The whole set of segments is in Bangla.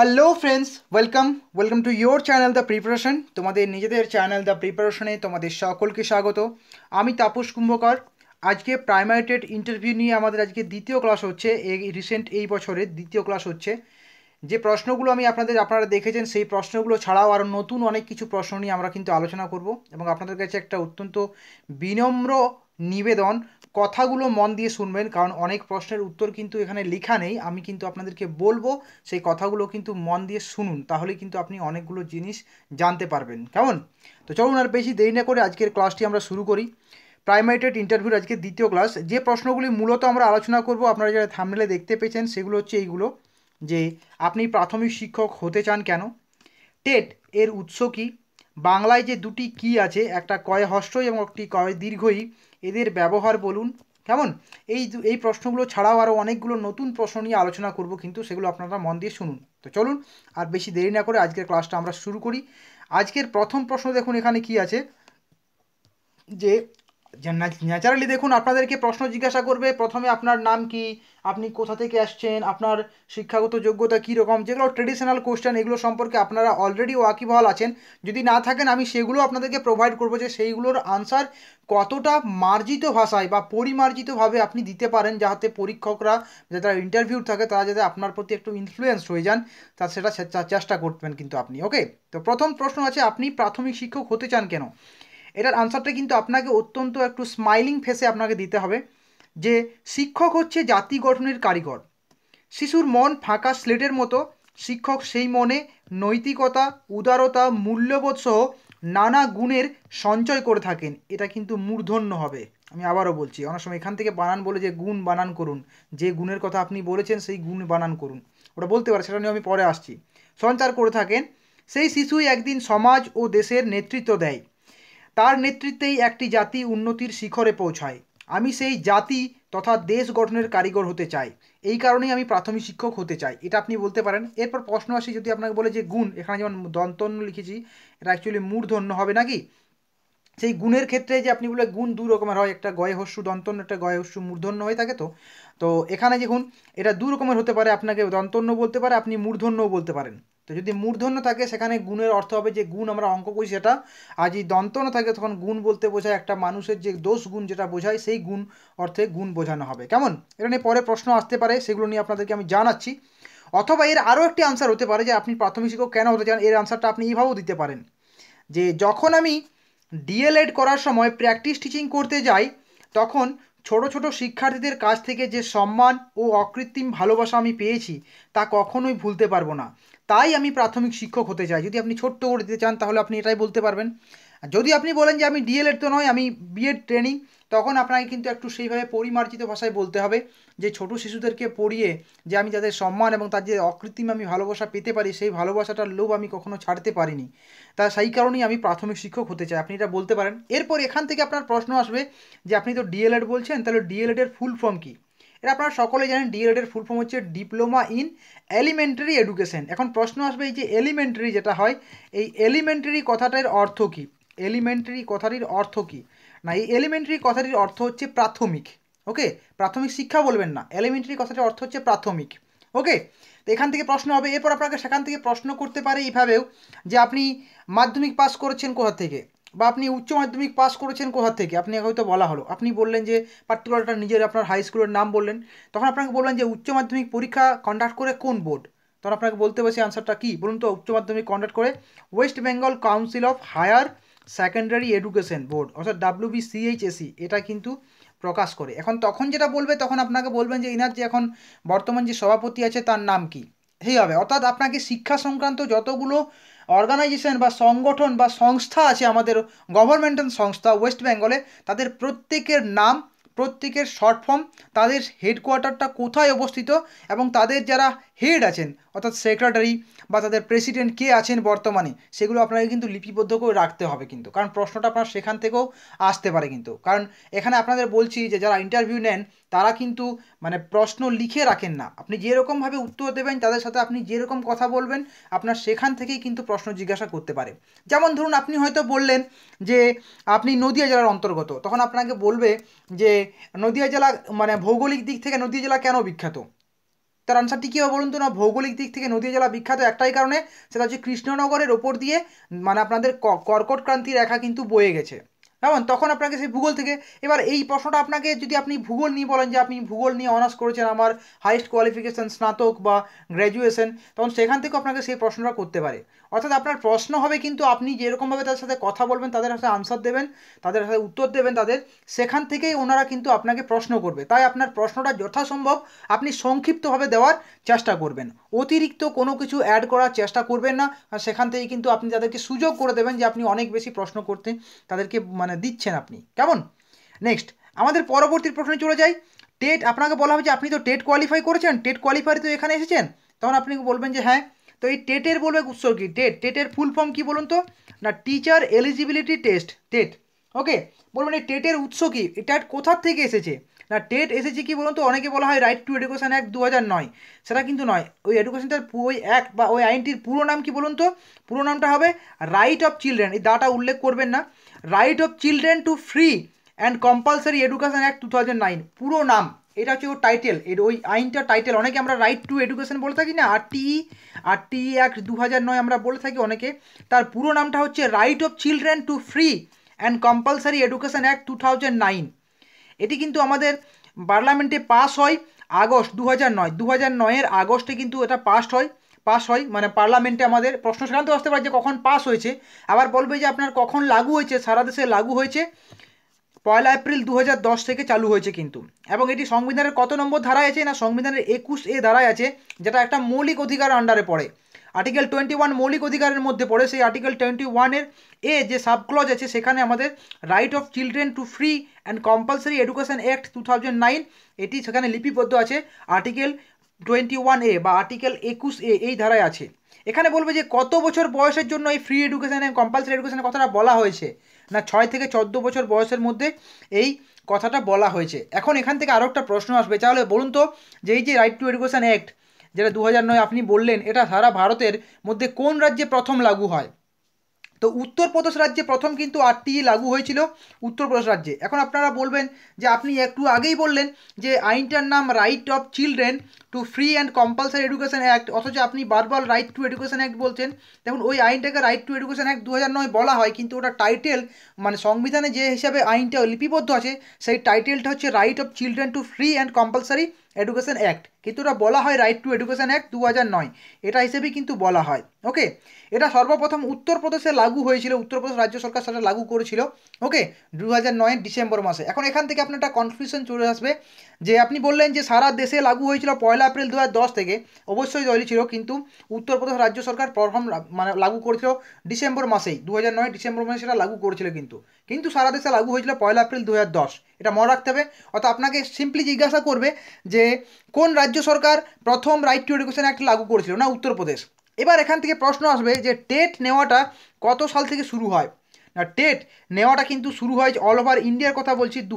Hello friends welcome welcome to your channel the preparation তোমাদের নিজেদের চ্যানেল দ্য প্রিপারেশনে তোমাদের সকলকে স্বাগত আমি তাপস কুম্ভকর আজকে প্রাইমারি টেট ইন্টারভিউ নিয়ে আমাদের আজকে দ্বিতীয় ক্লাস হচ্ছে এই রিসেন্ট এই বছরের দ্বিতীয় ক্লাস হচ্ছে যে প্রশ্নগুলো আমি আপনাদের আপনারা দেখেছেন সেই প্রশ্নগুলো ছাড়াও আরও নতুন অনেক কিছু প্রশ্ন নিয়ে আমরা কিন্তু আলোচনা করব এবং আপনাদের কাছে একটা অত্যন্ত বিনম্র নিবেদন কথাগুলো মন দিয়ে শুনবেন কারণ অনেক প্রশ্নের উত্তর কিন্তু এখানে লেখা নেই আমি কিন্তু আপনাদেরকে বলবো সেই কথাগুলো কিন্তু মন দিয়ে শুনুন তাহলে কিন্তু আপনি অনেকগুলো জিনিস জানতে পারবেন কেমন তো চলুন আর বেশি দেরি না করে আজকের ক্লাসটি আমরা শুরু করি প্রাইমারিটেড ইন্টারভিউর আজকে দ্বিতীয় ক্লাস যে প্রশ্নগুলি মূলত আমরা আলোচনা করব আপনারা যারা থামলে দেখতে পেয়েছেন সেগুলো হচ্ছে এইগুলো যে আপনি প্রাথমিক শিক্ষক হতে চান কেন টেট এর উৎস কী বাংলায় যে দুটি কি আছে একটা কয় হস্রই এবং একটি কয় দীর্ঘই এদের ব্যবহার বলুন কেমন এই এই প্রশ্নগুলো ছাড়াও আরও অনেকগুলো নতুন প্রশ্ন নিয়ে আলোচনা করব কিন্তু সেগুলো আপনারা মন দিয়ে শুনুন তো চলুন আর বেশি দেরি না করে আজকের ক্লাসটা আমরা শুরু করি আজকের প্রথম প্রশ্ন দেখুন এখানে কি আছে যে ন্যাচারালি দেখুন আপনাদেরকে প্রশ্ন জিজ্ঞাসা করবে প্রথমে আপনার নাম কি আপনি কোথা থেকে আসছেন আপনার শিক্ষাগত যোগ্যতা কী রকম যেগুলো ট্রেডিশনাল কোশ্চেন এগুলো সম্পর্কে আপনারা অলরেডি ওয়াকিবহাল আছেন যদি না থাকেন আমি সেগুলো আপনাদেরকে প্রোভাইড করবো যে সেইগুলোর আনসার কতটা মার্জিত ভাষায় বা পরিমার্জিতভাবে আপনি দিতে পারেন যাতে পরীক্ষকরা যারা ইন্টারভিউ থাকে তারা যাতে আপনার প্রতি একটু ইনফ্লুয়েন্স হয়ে যান তা সেটা চেষ্টা করবেন কিন্তু আপনি ওকে তো প্রথম প্রশ্ন আছে আপনি প্রাথমিক শিক্ষক হতে চান কেন এটার আনসারটা কিন্তু আপনাকে অত্যন্ত একটু স্মাইলিং ফেসে আপনাকে দিতে হবে যে শিক্ষক হচ্ছে জাতি গঠনের কারিগর শিশুর মন ফাঁকা স্লেটের মতো শিক্ষক সেই মনে নৈতিকতা উদারতা মূল্যবোধ সহ নানা গুণের সঞ্চয় করে থাকেন এটা কিন্তু মূর্ধন্য হবে আমি আবারও বলছি অনেক সময় এখান থেকে বানান বলে যে গুণ বানান করুন যে গুণের কথা আপনি বলেছেন সেই গুণ বানান করুন ওটা বলতে পারে সেটা নিয়ে আমি পরে আসছি সঞ্চার করে থাকেন সেই শিশুই একদিন সমাজ ও দেশের নেতৃত্ব দেয় তার নেতৃত্বেই একটি জাতি উন্নতির শিখরে পৌঁছায় আমি সেই জাতি তথা দেশ গঠনের কারিগর হতে চাই এই কারণেই আমি প্রাথমিক শিক্ষক হতে চাই এটা আপনি বলতে পারেন এরপর প্রশ্ন আসি যদি আপনাকে বলে যে গুণ এখানে যেমন দন্তন্য লিখেছি এটা অ্যাকচুয়ালি মূর্ধন্য হবে নাকি সেই গুণের ক্ষেত্রে যে আপনি বলে গুণ দু রকমের হয় একটা গয়ে হস্যু দন্তন্য একটা গয়ে হস্যু মূর্ধন্য হয়ে থাকে তো তো এখানে দেখুন এটা দু রকমের হতে পারে আপনাকে দন্তন্য বলতে পারে আপনি মূর্ধন্যও বলতে পারেন তো যদি মূর্ধন্য থাকে সেখানে গুণের অর্থ হবে যে গুণ আমরা অঙ্ক করি সেটা আর যদি দন্তন থাকে তখন গুণ বলতে বোঝায় একটা মানুষের যে দোষ গুণ যেটা বোঝায় সেই গুণ অর্থে গুণ বোঝানো হবে কেমন এটা নিয়ে পরে প্রশ্ন আসতে পারে সেগুলো নিয়ে আপনাদেরকে আমি জানাচ্ছি অথবা এর আরও একটি আনসার হতে পারে যে আপনি প্রাথমিক শিক্ষক কেন হতে চান এর আনসারটা আপনি এইভাবেও দিতে পারেন যে যখন আমি ডিএলএড করার সময় প্র্যাকটিস টিচিং করতে যাই তখন ছোট ছোট শিক্ষার্থীদের কাছ থেকে যে সম্মান ও অকৃত্রিম ভালোবাসা আমি পেয়েছি তা কখনোই ভুলতে পারবো না তাই আমি প্রাথমিক শিক্ষক হতে চাই যদি আপনি ছোট্ট করে দিতে চান তাহলে আপনি এটাই বলতে পারবেন যদি আপনি বলেন যে আমি ডিএলএড তো নয় আমি বিএড ট্রেনিং তখন আপনাকে কিন্তু একটু সেইভাবে পরিমার্জিত ভাষায় বলতে হবে যে ছোট শিশুদেরকে পড়িয়ে যে আমি তাদের সম্মান এবং তার যে অকৃত্রিম আমি ভালোবাসা পেতে পারি সেই ভালোবাসাটার লোভ আমি কখনো ছাড়তে পারিনি তা সেই কারণেই আমি প্রাথমিক শিক্ষক হতে চাই আপনি এটা বলতে পারেন এরপর এখান থেকে আপনার প্রশ্ন আসবে যে আপনি তো ডিএলএড বলছেন তাহলে ডিএলএডের ফুল ফর্ম কী এটা আপনারা সকলে জানেন ডিএলএডের ফুল ফর্ম হচ্ছে ডিপ্লোমা ইন এলিমেন্টারি এডুকেশন এখন প্রশ্ন আসবে এই যে এলিমেন্টারি যেটা হয় এই এলিমেন্টারি কথাটার অর্থ কী এলিমেন্টারি কথাটির অর্থ কী না এই এলিমেন্টারি কথাটির অর্থ হচ্ছে প্রাথমিক ওকে প্রাথমিক শিক্ষা বলবেন না এলিমেন্টারি কথাটির অর্থ হচ্ছে প্রাথমিক ওকে তো এখান থেকে প্রশ্ন হবে এরপর আপনাকে সেখান থেকে প্রশ্ন করতে পারে এইভাবেও যে আপনি মাধ্যমিক পাস করেছেন কোথা থেকে বা আপনি উচ্চ মাধ্যমিক পাস করেছেন কোথা থেকে আপনি হয়তো বলা হলো আপনি বললেন যে পার্টিকুলারটা নিজের আপনার হাই স্কুলের নাম বললেন তখন আপনাকে বললেন যে উচ্চ মাধ্যমিক পরীক্ষা কন্ডাক্ট করে কোন বোর্ড তখন আপনাকে বলতে পারছি আনসারটা কী বলুন তো উচ্চ মাধ্যমিক কন্ডাক্ট করে West Bengal council of higher secondary education board অর্থাৎ ডাব্লিউ বিসিএইচএসি এটা কিন্তু প্রকাশ করে এখন তখন যেটা বলবে তখন আপনাকে বলবেন যে এনার যে এখন বর্তমান যে সভাপতি আছে তার নাম কি সেই হবে অর্থাৎ আপনাকে শিক্ষা সংক্রান্ত যতগুলো অর্গানাইজেশন বা সংগঠন বা সংস্থা আছে আমাদের গভর্নমেন্টাল সংস্থা ওয়েস্ট বেঙ্গলে তাদের প্রত্যেকের নাম প্রত্যেকের শর্ট ফর্ম তাদের হেডকোয়ার্টারটা কোথায় অবস্থিত এবং তাদের যারা হেড আছেন অর্থাৎ সেক্রেটারি বা তাদের প্রেসিডেন্ট কে আছেন বর্তমানে সেগুলো আপনাকে কিন্তু লিপিবদ্ধ করে রাখতে হবে কিন্তু কারণ প্রশ্নটা আপনার সেখান থেকেও আসতে পারে কিন্তু কারণ এখানে আপনাদের বলছি যে যারা ইন্টারভিউ নেন তারা কিন্তু মানে প্রশ্ন লিখে রাখেন না আপনি যেরকমভাবে উত্তর দেবেন তাদের সাথে আপনি যেরকম কথা বলবেন আপনার সেখান থেকেই কিন্তু প্রশ্ন জিজ্ঞাসা করতে পারে যেমন ধরুন আপনি হয়তো বললেন যে আপনি নদিয়া জেলার অন্তর্গত তখন আপনাকে বলবে যে নদিয়া জেলা মানে ভৌগোলিক দিক থেকে নদিয়া জেলা কেন বিখ্যাত তার আনসারটি কী হবে বলুন তো না ভৌগোলিক দিক থেকে নদীয়া জেলা বিখ্যাত একটাই কারণে সেটা হচ্ছে কৃষ্ণনগরের ওপর দিয়ে মানে আপনাদের কর্কটক্রান্তি রেখা কিন্তু বয়ে গেছে কেমন তখন আপনাকে সেই ভূগোল থেকে এবার এই প্রশ্নটা আপনাকে যদি আপনি ভূগোল নিয়ে বলেন যে আপনি ভূগোল নিয়ে অনার্স করেছেন আমার হাইয়েস্ট কোয়ালিফিকেশান স্নাতক বা গ্র্যাজুয়েশন তখন সেখান থেকেও আপনাকে সেই প্রশ্নটা করতে পারে অর্থাৎ আপনার প্রশ্ন হবে কিন্তু আপনি যেরকমভাবে তাদের সাথে কথা বলবেন তাদের সাথে আনসার দেবেন তাদের সাথে উত্তর দেবেন তাদের সেখান থেকেই ওনারা কিন্তু আপনাকে প্রশ্ন করবে তাই আপনার প্রশ্নটা যথাসম্ভব আপনি সংক্ষিপ্তভাবে দেওয়ার চেষ্টা করবেন অতিরিক্ত কোনো কিছু অ্যাড করার চেষ্টা করবেন না আর সেখান থেকে কিন্তু আপনি তাদেরকে সুযোগ করে দেবেন যে আপনি অনেক বেশি প্রশ্ন করতে তাদেরকে মানে দিচ্ছেন আপনি কেমন নেক্সট আমাদের পরবর্তী প্রশ্নে চলে যাই টেট আপনাকে বলা হবে যে আপনি তো টেট কোয়ালিফাই করেছেন টেট কোয়ালিফাই তো এখানে এসেছেন তখন আপনি বলবেন যে হ্যাঁ তো এই টেটের বলবে উৎসর টেট টেটের ফুল ফর্ম কি বলুন তো না teacher eligibility test TET okay বলবেন এই মানে টেটের উৎস কি এটা কোথার থেকে এসেছে না টেট এসেছে কি বলুন তো অনেকে বলা হয় রাইট টু এডুকেশান অ্যাক্ট দু হাজার নয় সেটা কিন্তু নয় ওই এডুকেশানটার ওই অ্যাক্ট বা ওই আইনটির পুরো নাম কি বলুন তো পুরো নামটা হবে রাইট অফ চিলড্রেন এই দাটা উল্লেখ করবেন না right of children to free and compulsory education act two thousand nine পুরো নাম এটা হচ্ছে ওর টাইটেল এর ওই আইনটা টাইটেল অনেকে আমরা রাইট টু এডুকেশন বলে থাকি না R T R e, act e দু হাজার নয় আমরা বলে থাকি অনেকে তার পুরো নামটা হচ্ছে right of children to free and compulsory education act two thousand nine এটি কিন্তু আমাদের পার্লামেন্টে পাস হয় আগস্ট দু হাজার নয় দু হাজার নয়ের আগস্টে কিন্তু এটা পাস হয় পাস হয় মানে পার্লামেন্টে আমাদের প্রশ্ন সেখান তো আসতে পারে যে কখন পাস হয়েছে আবার বলবে যে আপনার কখন লাগু হয়েছে সারা দেশে লাগু হয়েছে পয়লা এপ্রিল দু থেকে চালু হয়েছে কিন্তু এবং এটি সংবিধানের কত নম্বর ধারায় আছে না সংবিধানের একুশ এ ধারায় আছে যেটা একটা মৌলিক অধিকার আন্ডারে পড়ে আর্টিকেল টোয়েন্টি ওয়ান মৌলিক অধিকারের মধ্যে পড়ে সেই আর্টিকেল টোয়েন্টি ওয়ানের এ যে সাবক্লজ আছে সেখানে আমাদের right of children to free and compulsory education act two thousand nine এটি সেখানে লিপিবদ্ধ আছে আর্টিকেল টোয়েন্টি ওয়ান এ বা আর্টিকেল একুশ এ এই ধারায় আছে এখানে বলবে যে কত বছর বয়সের জন্য এই ফ্রি এডুকেশন অ্যান্ড কম্পালসারি এডুকেশানের কথাটা বলা হয়েছে না ছয় থেকে চোদ্দ বছর বয়সের মধ্যে এই কথাটা বলা হয়েছে এখন এখান থেকে আরও একটা প্রশ্ন আসবে তাহলে বলুন তো যে এই যে রাইট টু এডুকেশান অ্যাক্ট যেটা দু নয় আপনি বললেন এটা সারা ভারতের মধ্যে কোন রাজ্যে প্রথম লাগু হয় তো উত্তরপ্রদেশ রাজ্যে প্রথম কিন্তু আরটিই লাগু হয়েছিল উত্তরপ্রদেশ রাজ্যে এখন আপনারা বলবেন যে আপনি একটু আগেই বললেন যে আইনটার নাম right of children to free and compulsory education act অথচ আপনি বারবার রাইট টু এডুকেশন অ্যাক্ট বলছেন দেখুন ওই আইনটাকে রাইট টু এডুকেশন অ্যাক্ট দু বলা হয় কিন্তু ওটা টাইটেল মানে সংবিধানে যে হিসাবে আইনটা লিপিবদ্ধ আছে সেই টাইটেলটা হচ্ছে right of children to free and compulsory education act কিন্তু ওটা বলা হয় রাইট টু এডুকেশান অ্যাক্ট দু এটা হিসেবেই কিন্তু বলা হয় ওকে এটা সর্বপ্রথম উত্তরপ্রদেশে লাগু হয়েছিল উত্তরপ্রদেশ রাজ্য সরকার সেটা লাগু করেছিল ওকে দু হাজার ডিসেম্বর মাসে এখন এখান থেকে আপনার একটা কনফিউশন চলে আসবে যে আপনি বললেন যে সারা দেশে লাগু হয়েছিল পয়লা এপ্রিল দু থেকে অবশ্যই জয়লি ছিল কিন্তু উত্তরপ্রদেশ রাজ্য সরকার প্রথম মানে লাগু করেছিল ডিসেম্বর মাসেই দু ডিসেম্বর মাসে সেটা লাগু করেছিল কিন্তু কিন্তু সারা দেশে লাগু হয়েছিল পয়লা এপ্রিল দু এটা মনে রাখতে হবে অর্থাৎ আপনাকে সিম্পলি জিজ্ঞাসা করবে যে কোন রাজ্য রাজ্য সরকার প্রথম রাইট টু এডুকেশন অ্যাক্ট লাগু করেছিল না উত্তরপ্রদেশ এবার এখান থেকে প্রশ্ন আসবে যে টেট নেওয়াটা কত সাল থেকে শুরু হয় না টেট নেওয়াটা কিন্তু শুরু হয় অল ওভার ইন্ডিয়ার কথা বলছি দু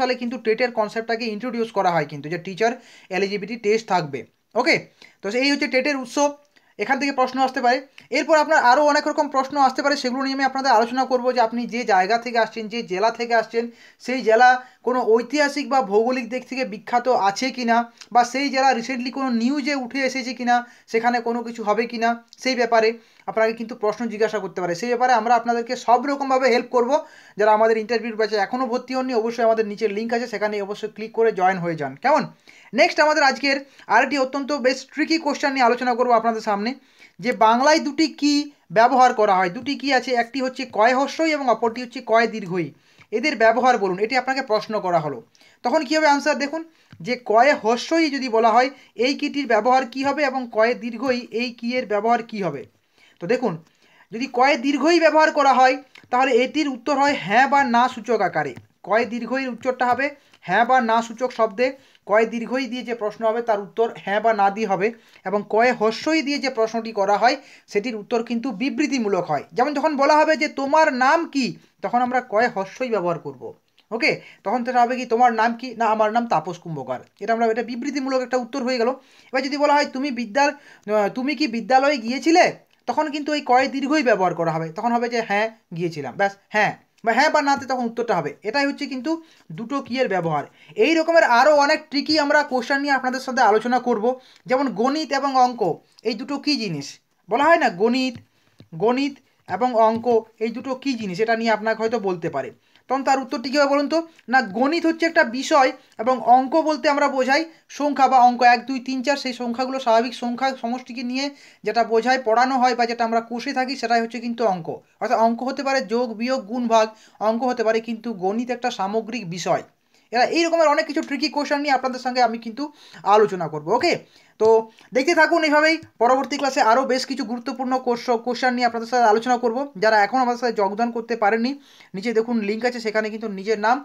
সালে কিন্তু টেটের কনসেপ্টটাকে ইন্ট্রোডিউস করা হয় কিন্তু যে টিচার এলিজিবিলিটি টেস্ট থাকবে ওকে তো এই হচ্ছে টেটের উৎস এখান থেকে প্রশ্ন আসতে পারে এরপর আপনার আরও অনেক রকম প্রশ্ন আসতে পারে সেগুলো নিয়ে আমি আপনাদের আলোচনা করব যে আপনি যে জায়গা থেকে আসছেন যে জেলা থেকে আসছেন সেই জেলা কোনো ঐতিহাসিক বা ভৌগোলিক দিক থেকে বিখ্যাত আছে কি না বা সেই জেলা রিসেন্টলি কোনো নিউজে উঠে এসেছে কি না সেখানে কোনো কিছু হবে কি না সেই ব্যাপারে আপনাকে কিন্তু প্রশ্ন জিজ্ঞাসা করতে পারে সেই ব্যাপারে আমরা আপনাদেরকে সব রকমভাবে হেল্প করব যারা আমাদের ইন্টারভিউ ব্যাচে এখনও ভর্তি হননি অবশ্যই আমাদের নিচের লিঙ্ক আছে সেখানে অবশ্যই ক্লিক করে জয়েন হয়ে যান কেমন নেক্সট আমাদের আজকের আরেকটি অত্যন্ত বেশ ট্রিকি কোশ্চেন নিয়ে আলোচনা করব আপনাদের সামনে যে বাংলায় দুটি কি ব্যবহার করা হয় দুটি কি আছে একটি হচ্ছে কয় হস্যই এবং অপরটি হচ্ছে কয় দীর্ঘই এদের ব্যবহার বলুন এটি আপনাকে প্রশ্ন করা হলো তখন কী হবে আনসার দেখুন যে কয়ে হস্যই যদি বলা হয় এই কিটির ব্যবহার কি হবে এবং কয়ে দীর্ঘই এই কি এর ব্যবহার কি হবে তো দেখুন যদি কয়ে দীর্ঘই ব্যবহার করা হয় তাহলে এটির উত্তর হয় হ্যাঁ বা না সূচক আকারে কয় দীর্ঘইর উত্তরটা হবে হ্যাঁ বা না সূচক শব্দে কয় দীর্ঘই দিয়ে যে প্রশ্ন হবে তার উত্তর হ্যাঁ বা না দিয়ে হবে এবং কয়ে হস্যই দিয়ে যে প্রশ্নটি করা হয় সেটির উত্তর কিন্তু বিবৃতিমূলক হয় যেমন যখন বলা হবে যে তোমার নাম কি তখন আমরা কয়ে হস্যই ব্যবহার করব। ওকে তখন সেটা হবে কি তোমার নাম কি না আমার নাম তাপস কুম্ভকার এটা আমরা এটা বিবৃতিমূলক একটা উত্তর হয়ে গেল এবার যদি বলা হয় তুমি বিদ্যার তুমি কি বিদ্যালয়ে গিয়েছিলে তখন কিন্তু এই কয় দীর্ঘই ব্যবহার করা হবে তখন হবে যে হ্যাঁ গিয়েছিলাম ব্যাস হ্যাঁ বা হ্যাঁ বা নাতে তখন উত্তরটা হবে এটাই হচ্ছে কিন্তু দুটো কিয়ের ব্যবহার এই রকমের আরও অনেক ট্রিকি আমরা কোশ্চান নিয়ে আপনাদের সাথে আলোচনা করব যেমন গণিত এবং অঙ্ক এই দুটো কি জিনিস বলা হয় না গণিত গণিত এবং অঙ্ক এই দুটো কি জিনিস এটা নিয়ে আপনাকে হয়তো বলতে পারে তখন তার উত্তরটি কী হবে বলুন তো না গণিত হচ্ছে একটা বিষয় এবং অঙ্ক বলতে আমরা বোঝাই সংখ্যা বা অঙ্ক এক দুই তিন চার সেই সংখ্যাগুলো স্বাভাবিক সংখ্যা সমষ্টিকে নিয়ে যেটা বোঝায় পড়ানো হয় বা যেটা আমরা কোষে থাকি সেটাই হচ্ছে কিন্তু অঙ্ক অর্থাৎ অঙ্ক হতে পারে যোগ বিয়োগ গুণ ভাগ অঙ্ক হতে পারে কিন্তু গণিত একটা সামগ্রিক বিষয় এরা এই রকমের অনেক কিছু ট্রিকি কোশ্চেন নিয়ে আপনাদের সঙ্গে আমি কিন্তু আলোচনা করব ওকে তো দেখতে থাকুন এইভাবেই পরবর্তী ক্লাসে আরও বেশ কিছু গুরুত্বপূর্ণ কোশ্চান নিয়ে আপনাদের সাথে আলোচনা করব যারা এখন আমাদের সাথে যোগদান করতে পারেনি নিচে দেখুন লিঙ্ক আছে সেখানে কিন্তু নিজের নাম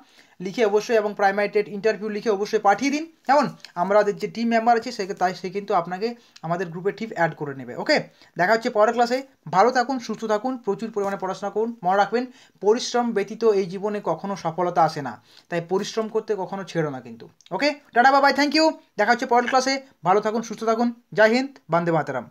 লিখে অবশ্যই এবং প্রাইমারিটেড ইন্টারভিউ লিখে অবশ্যই পাঠিয়ে দিন এমন আমাদের যে টিম মেম্বার আছে সে তাই সে কিন্তু আপনাকে আমাদের গ্রুপে ঠিক অ্যাড করে নেবে ওকে দেখা হচ্ছে পরের ক্লাসে ভালো থাকুন সুস্থ থাকুন প্রচুর পরিমাণে পড়াশোনা করুন মনে রাখবেন পরিশ্রম ব্যতীত এই জীবনে কখনো সফলতা আসে না তাই পরিশ্রম করতে কখনো ছেড়ো না কিন্তু okay tata bye bye thank you দেখা হচ্ছে পরের ক্লাসে ভালো থাকুন সুস্থ থাকুন জয় হিন্দ বন্দে মাতারাম